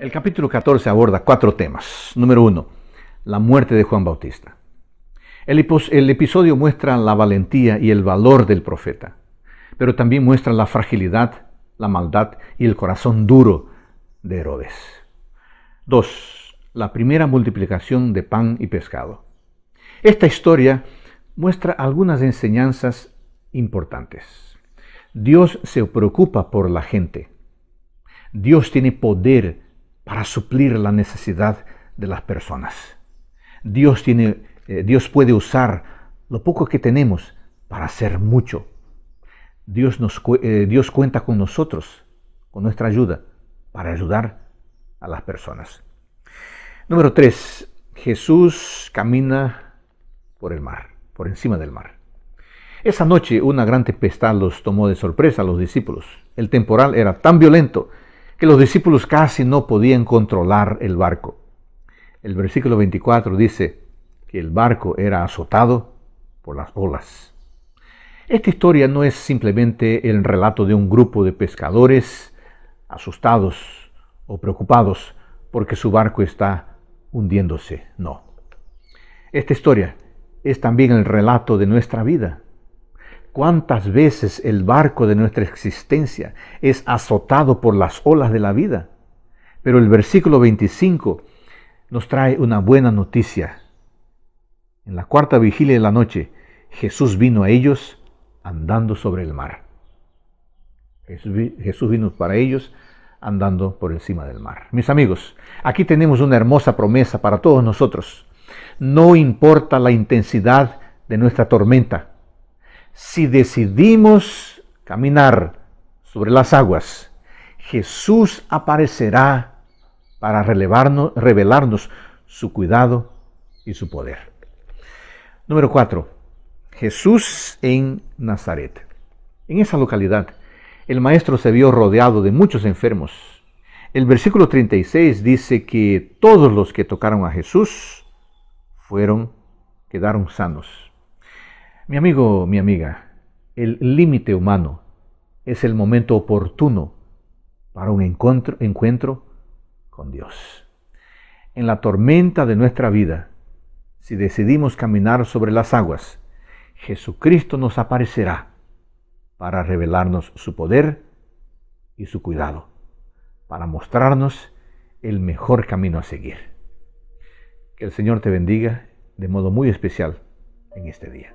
El capítulo 14 aborda cuatro temas. Número uno, la muerte de Juan Bautista. El, el episodio muestra la valentía y el valor del profeta, pero también muestra la fragilidad, la maldad y el corazón duro de Herodes. Dos, la primera multiplicación de pan y pescado. Esta historia muestra algunas enseñanzas importantes. Dios se preocupa por la gente. Dios tiene poder para suplir la necesidad de las personas. Dios, tiene, eh, Dios puede usar lo poco que tenemos para hacer mucho. Dios, nos, eh, Dios cuenta con nosotros, con nuestra ayuda, para ayudar a las personas. Número 3. Jesús camina por el mar, por encima del mar. Esa noche una gran tempestad los tomó de sorpresa a los discípulos. El temporal era tan violento que los discípulos casi no podían controlar el barco. El versículo 24 dice que el barco era azotado por las olas. Esta historia no es simplemente el relato de un grupo de pescadores asustados o preocupados porque su barco está hundiéndose, no. Esta historia es también el relato de nuestra vida, cuántas veces el barco de nuestra existencia es azotado por las olas de la vida. Pero el versículo 25 nos trae una buena noticia. En la cuarta vigilia de la noche, Jesús vino a ellos andando sobre el mar. Jesús vino para ellos andando por encima del mar. Mis amigos, aquí tenemos una hermosa promesa para todos nosotros. No importa la intensidad de nuestra tormenta, si decidimos caminar sobre las aguas, Jesús aparecerá para relevarnos, revelarnos su cuidado y su poder. Número 4. Jesús en Nazaret. En esa localidad, el maestro se vio rodeado de muchos enfermos. El versículo 36 dice que todos los que tocaron a Jesús fueron, quedaron sanos. Mi amigo, mi amiga, el límite humano es el momento oportuno para un encuentro, encuentro con Dios. En la tormenta de nuestra vida, si decidimos caminar sobre las aguas, Jesucristo nos aparecerá para revelarnos su poder y su cuidado, para mostrarnos el mejor camino a seguir. Que el Señor te bendiga de modo muy especial en este día.